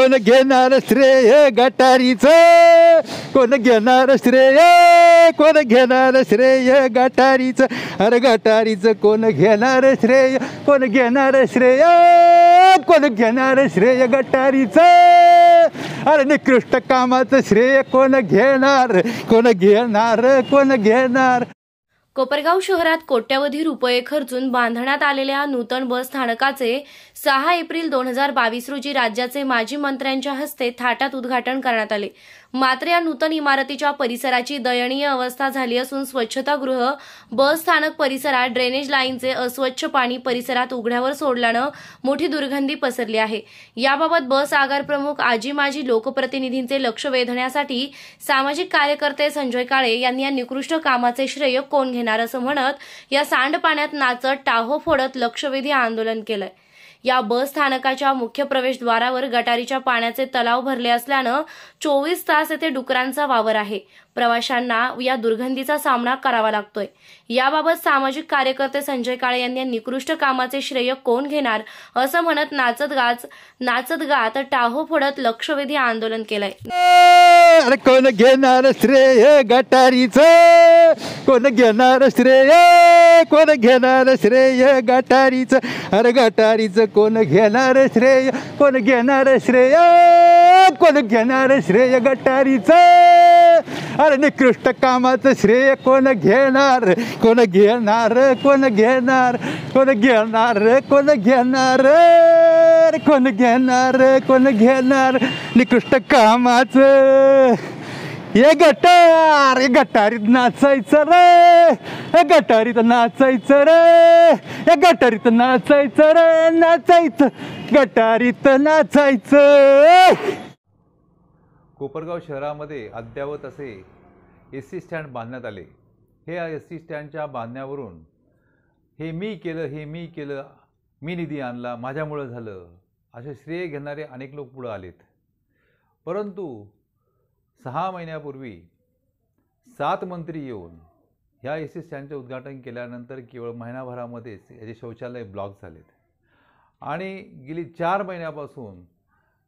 कोण घेणार श्रेय गटारीच कोण घेणार श्रेय कोण घेणार श्रेय गटारीच अरे गटारीच कोण घेणार श्रेय कोण घेणार श्रेय कोण घेणार श्रेय गटारीच अरे निकृष्ट कामाचं श्रेय कोण घेणार कोण घेणार कोण घेणार कोपरगाव शहरात कोट्यवधी रुपये खर्चून बांधण्यात आलेल्या नूतन बस स्थानकाचे सहा एप्रिल दोन हजार बावीस रोजी राज्याचे माजी मंत्र्यांच्या हस्ते थाटात उद्घाटन करण्यात आले मात्र या नूतन इमारतीच्या परिसराची दयनीय अवस्था झाली असून स्वच्छतागृह बस स्थानक परिसरात ड्रेनेज लाईनचे अस्वच्छ पाणी परिसरात उघड्यावर सोडल्यानं मोठी दुर्गंधी पसरली आहे याबाबत बस आगार प्रमुख आजी माजी लोकप्रतिनिधींचे लक्ष वेधण्यासाठी सामाजिक कार्यकर्ते संजय काळे यांनी या निकृष्ट कामाचे श्रेय कोण घेणार असं म्हणत या सांडपाण्यात नाचत टाहो फोडत लक्षवेधी आंदोलन केलंय या बस स्थानकाच्या मुख्य प्रवेशद्वारावर गटारीच्या पाण्याचे तलाव भरले असल्यानं चोवीस तास येथे डुकरांचा वावर आहे प्रवाशांना या दुर्गंधीचा सामना करावा लागतोय याबाबत सामाजिक कार्यकर्ते संजय काळे यांनी निकृष्ट कामाचे श्रेय कोण घेणार असं म्हणत नाचत गाच नाचत गात टाहो फोडत लक्षवेधी आंदोलन केलंय कोण घेणार श्रेय गटारीच कोण घेणार श्रेय कोण घेणार श्रेय गटारीच अरे गटारीच कोण घेणार श्रेय कोण घेणार श्रेय कोण घेणार श्रेय गटारीचं अरे निकृष्ट कामाचं श्रेय कोण घेणार कोण घेणार कोण घेणार कोण घेणार कोण घेणार कोण घेणार कोण घेणार निकृष्ट कामाचं ये गटार हे गटारीत नाचायचं रे हे गटारीत नाचायचं रे हे गटारीत नाचायचं रे नाचायचं गटारीत नाचायचं कोपरगाव शहरामध्ये अद्यावत असे एस सी स्टँड बांधण्यात आले हे एस सी स्टँडच्या बांधण्यावरून हे मी केलं हे मी केलं मी निधी आणला माझ्यामुळं झालं असे श्रेय घेणारे अनेक लोक पुढं आलेत परंतु सहा महिन्यापूर्वी सात मंत्री येऊन ह्या ए सी स्टँडचं उद्घाटन केल्यानंतर केवळ महिनाभरामध्येच याचे शौचालय ब्लॉक झालेत आणि गेली चार महिन्यापासून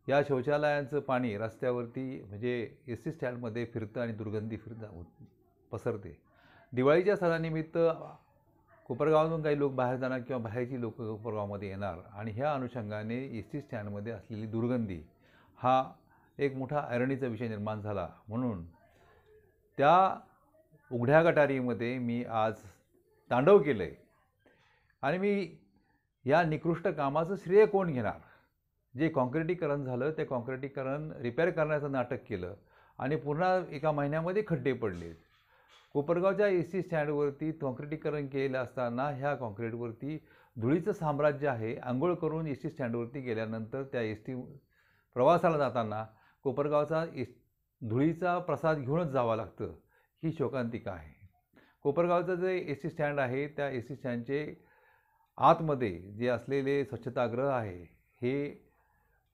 या शौचालयांचं पाणी रस्त्यावरती म्हणजे एस सी स्टँडमध्ये फिरतं आणि दुर्गंधी फिरतं पसरते दिवाळीच्या सणानिमित्त कोपरगावातून काही लोक बाहेर जाणार किंवा बाहेरची लोक कोपरगावमध्ये येणार आणि ह्या अनुषंगाने एस सी स्टँडमध्ये असलेली दुर्गंधी हा एक मोठा ऐरणीचा विषय निर्माण झाला म्हणून त्या उघड्या गटारीमध्ये मी आज तांडव केलं आहे आणि मी या निकृष्ट कामाचं श्रेय कोण घेणार जे कॉन्क्रिटीकरण झालं ते कॉन्क्रिटीकरण रिपेअर करण्याचं नाटक केलं आणि पुन्हा एका महिन्यामध्ये खड्डे पडले कोपरगावच्या ए सी स्टँडवरती कॉन्क्रिटीकरण केलेलं असताना ह्या कॉन्क्रीटवरती धुळीचं साम्राज्य आहे आंघोळ करून ए सी स्टँडवरती गेल्यानंतर त्या एस टी प्रवासाला जाताना कोपरगावचा इस धुळीचा प्रसाद घेऊनच जावं लागतं ही शोकांतिका आहे कोपरगावचं जे एस टी स्टँड आहे त्या ए सी स्टँडचे आतमध्ये जे असलेले स्वच्छतागृह आहे हे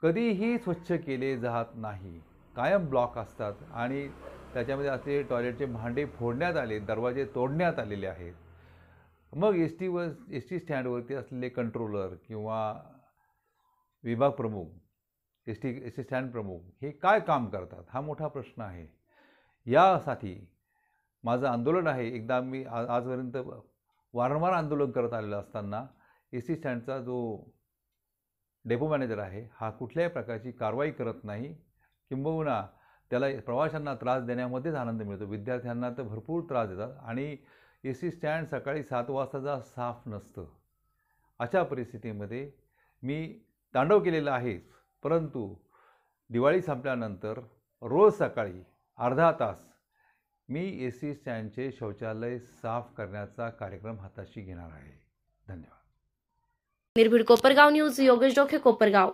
कधीही स्वच्छ केले जात नाही कायम ब्लॉक असतात आणि त्याच्यामध्ये असलेले टॉयलेटचे भांडे फोडण्यात आले दरवाजे तोडण्यात आलेले आहेत मग एस टीवर एस टी स्टँडवरती असलेले कंट्रोलर किंवा विभाग प्रमुख एस टी स्टँड प्रमुख हे काय काम करतात हा मोठा प्रश्न आहे यासाठी माझं आंदोलन आहे एकदा मी आज आजपर्यंत वारंवार आंदोलन करत आलेलं असताना एस टी स्टँडचा जो डेपो मॅनेजर आहे हा कुठल्याही प्रकारची कारवाई करत नाही किंबहुना त्याला प्रवाशांना त्रास देण्यामध्येच आनंद मिळतो विद्यार्थ्यांना तर भरपूर त्रास देतात आणि ए सी स्टँड सकाळी सात वाजताचा साफ नसतं अशा परिस्थितीमध्ये मी तांडव केलेला आहेच परंतु दिवाळी संपल्यानंतर रोज सकाळी अर्धा तास मी ए सी स्टँडचे शौचालय साफ करण्याचा कार्यक्रम हाताशी घेणार आहे धन्यवाद निर्भीड कोपरगाव न्यूज योगेश डोखे कोपरगाव